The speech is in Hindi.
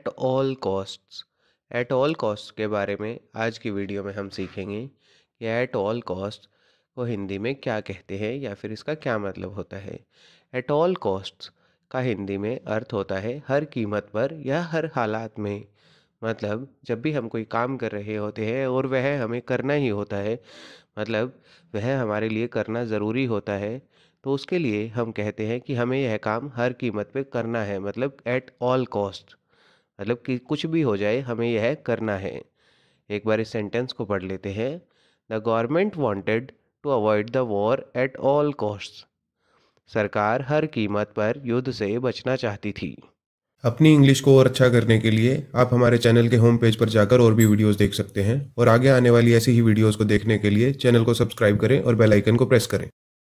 eight all costs at all cost के बारे में आज की वीडियो में हम सीखेंगे कि एट ऑल कॉस्ट को हिंदी में क्या कहते हैं या फिर इसका क्या मतलब होता है एट ऑल कॉस्ट्स का हिंदी में अर्थ होता है हर कीमत पर या हर हालात में मतलब जब भी हम कोई काम कर रहे होते हैं और वह हमें करना ही होता है मतलब वह हमारे लिए करना ज़रूरी होता है तो उसके लिए हम कहते हैं कि हमें यह काम हर कीमत पे करना है मतलब एट ऑल कॉस्ट मतलब कि कुछ भी हो जाए हमें यह करना है एक बार इस सेंटेंस को पढ़ लेते हैं the government wanted to avoid the war at all cost सरकार हर कीमत पर युद्ध से बचना चाहती थी अपनी इंग्लिश को और अच्छा करने के लिए आप हमारे चैनल के होम पेज पर जाकर और भी वीडियोस देख सकते हैं और आगे आने वाली ऐसी ही वीडियोस को देखने के लिए चैनल को सब्सक्राइब करें और बेल आइकन को प्रेस करें